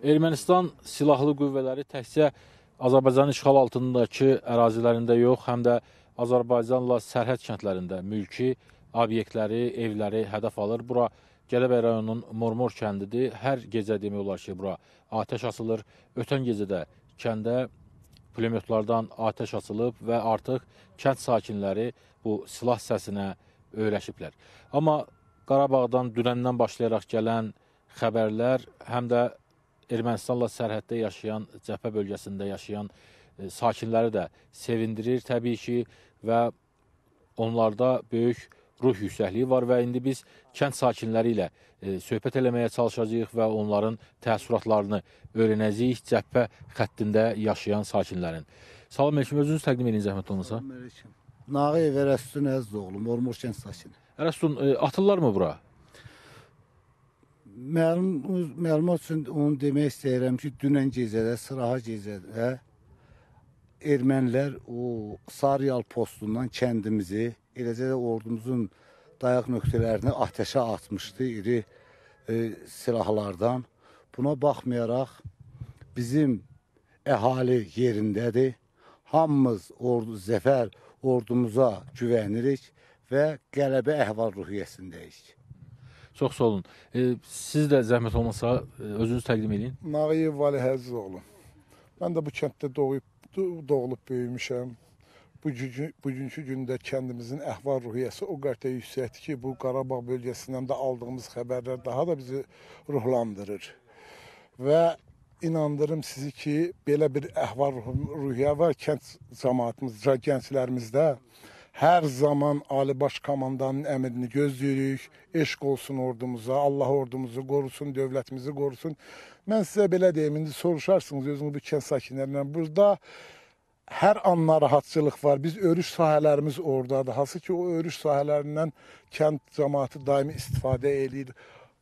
Ermənistan silahlı qüvvələri təkcə Azərbaycanın işğal altındakı ərazilərində yox, həm də Azərbaycanla sərhəd kəndlərində mülki obyektləri, evləri hədəf alır. Bura Gələbəy rayonunun Mormor kəndidir. Hər gecə demək olar ki, bura atəş açılır. Ötən gecədə kəndə pulemyotlardan atəş açılıb və artıq kənd sakinləri bu silah səsinə öyrəşiblər. Amma Qarabağdan dünəndən başlayaraq gələn xəbərlər həm də Ermənistanla sərhəddə yaşayan, cəbhə bölgəsində yaşayan e, sakinləri də sevindirir təbii ki və onlarda böyük ruh yüksəkliyi var və indi biz kənd sakinləri ilə e, söhbət eləməyə çalışacağıq və onların təəssüratlarını öyrənəcəyik cəbhə xəttində yaşayan sakinlərin. Salam Elkim, özünüz təqdim edin zəhmət olmasa. Salam Elkim. Nağıyev Ərəstun Əziz oğlum, Ormur kənd sakini. Ərəstun, e, atırlar mı bura? Məlum, məlumat üçün onu demək istəyirəm ki, dünən gecədə, sıraha gecədə ermənilər o Sarıyal postundan kəndimizi, eləcə də ordumuzun dayaq nöqtələrini atəşə atmışdı iri e, silahlardan. Buna baxmayaraq bizim əhali yerindədir. Hamımız ordu zəfər ordumuza güvənirik və qələbə əhval ruhiyyəsindəyik. Çox sağ olun. E, siz də zəhmət olmasa e, özünüz təqdim edin. Nağıyev Vali Həzizoğlu. Mən də bu kənddə doğub doğulub böyümüşəm. Bu bugünkü gündə kəndimizin əhval-ruhiyyəsi o qədər yüksəkdir ki, bu Qarabağ bölgəsindən də aldığımız xəbərlər daha da bizi ruhlandırır. Və inandırım sizi ki, belə bir əhval-ruhiyyə var kənd cəmaatımızda, gənclərimizdə. Hər zaman Ali Baş Komandanın əmrini gözləyirik. Eşq olsun ordumuza, Allah ordumuzu qorusun, dövlətimizi qorusun. Mən sizə belə deyim, indi soruşarsınız özünüz bu kənd sakinlərindən. Burada hər an narahatçılıq var. Biz örüş sahələrimiz ordadır. Hansı ki, o örüş sahələrindən kənd cəmaatı daimi istifadə eləyir.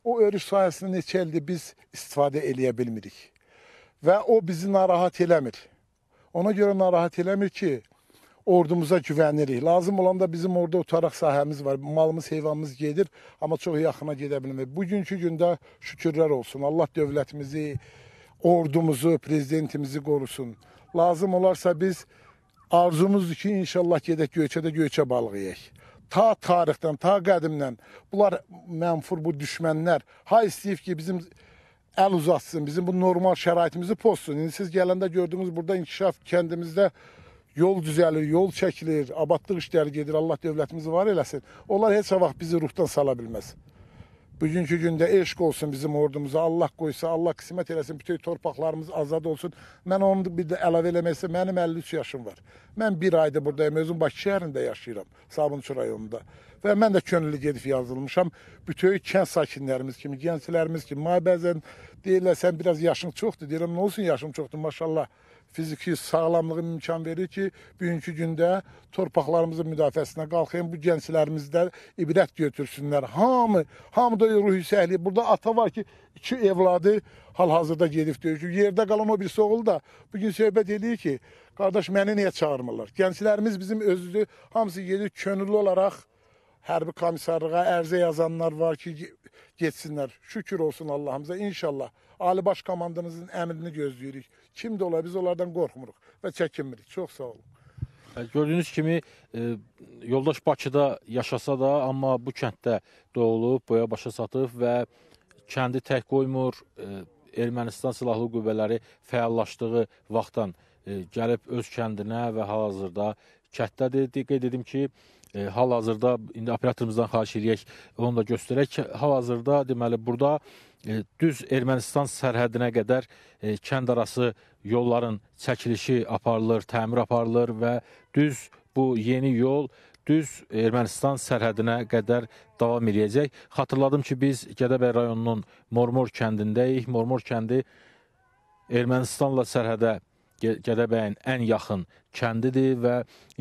O örüş sahəsini neçə ildir biz istifadə eləyə bilmirik. Və o bizi narahat eləmir. Ona görə narahat eləmir ki, ordumuza güvənirik. Lazım olanda bizim orada otaraq sahəmiz var. Malımız, heyvanımız gedir, amma çox yaxına gedə bilmir. Bugünkü gündə şükürlər olsun. Allah dövlətimizi, ordumuzu, prezidentimizi qorusun. Lazım olarsa biz arzumuzdur ki, inşallah gedək Göyçədə Göyçə balığıyıq. Ta tarixdən, ta qədimdən bunlar mənfur, bu düşmənlər ha istəyib ki, bizim əl uzatsın, bizim bu normal şəraitimizi pozsun. İndi siz gələndə gördünüz burada inkişaf kəndimizdə yol düzəlir, yol çəkilir, abadlıq işləri gedir, Allah dövlətimizi var eləsin. Onlar heç vaxt bizi ruhdan sala bilməz. Bugünkü gündə eşq olsun bizim ordumuza, Allah qoysa, Allah qismət eləsin, bütün torpaqlarımız azad olsun. Mən onu bir də əlavə eləmək istəyirəm, mənim 53 yaşım var. Mən bir ayda buradayım, özüm Bakı şəhərində yaşayıram, Sabunçu rayonunda. Və mən də könüllü gedib yazılmışam. Bütün kənd sakinlərimiz kimi, gənclərimiz kimi, mənə bəzən deyirlər, sən biraz yaşın çoxdur, deyirəm, nə olsun yaşım çoxdur, maşallah fiziki sağlamlığı imkan verir ki, bugünkü gündə torpaqlarımızın müdafiəsinə qalxayım, bu gənclərimizdə ibrət götürsünlər. Hamı, hamı da ruh hissəli. Burada ata var ki, iki evladı hal-hazırda gedib deyir ki, yerdə qalan o bir soğul da bugün söhbət edir ki, qardaş məni niyə çağırmırlar? Gənclərimiz bizim özüdür, hamısı gedir könüllü olaraq hərbi komissarlığa ərizə yazanlar var ki, geçsinler. Şükür olsun Allah'ımıza inşallah. Ali Baş komandanızın əmrini gözləyirik. Kim də ola biz onlardan qorxmuruq və çəkinmirik. Çox sağ olun. E, Gördüyünüz kimi e, yoldaş Bakıda yaşasa da, amma bu kənddə doğulub, boya başa satıb və kəndi tək qoymur. E, Ermənistan silahlı qüvvələri fəallaşdığı vaxtdan e, gəlib öz kəndinə və hal-hazırda kətdədir. Qeyd edim ki, e, hal-hazırda indi operatorumuzdan xahiş eləyək, onu da göstərək. Hal-hazırda deməli burada e, düz Ermənistan sərhədinə qədər e, kənd arası yolların çəkilişi aparılır, təmir aparılır və düz bu yeni yol düz Ermənistan sərhədinə qədər davam eləyəcək. Xatırladım ki, biz Gədəbəy rayonunun Mormor kəndindəyik. Mormor kəndi Ermənistanla sərhədə Gədəbəyin ən yaxın kəndidir və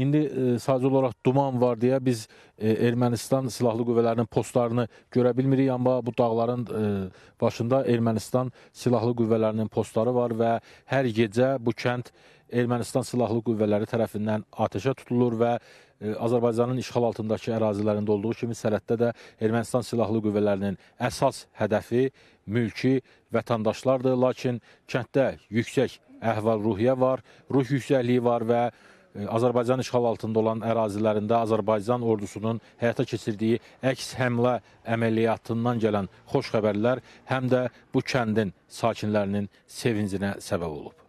indi e, sadəcə olaraq duman var deyə biz e, Ermənistan silahlı qüvvələrinin postlarını görə bilmirik, amma bu dağların e, başında Ermənistan silahlı qüvvələrinin postları var və hər gecə bu kənd Ermənistan silahlı qüvvələri tərəfindən atəşə tutulur və Azərbaycanın işğal altındakı ərazilərində olduğu kimi sərhəddə də Ermənistan silahlı qüvvələrinin əsas hədəfi mülki vətəndaşlardır, lakin kənddə yüksək əhval-ruhiyyə var, ruh yüksəkliyi var və e, Azərbaycan işğal altında olan ərazilərində Azərbaycan ordusunun həyata keçirdiyi əks həmlə əməliyyatından gələn xoş xəbərlər həm də bu kəndin sakinlərinin sevincinə səbəb olub.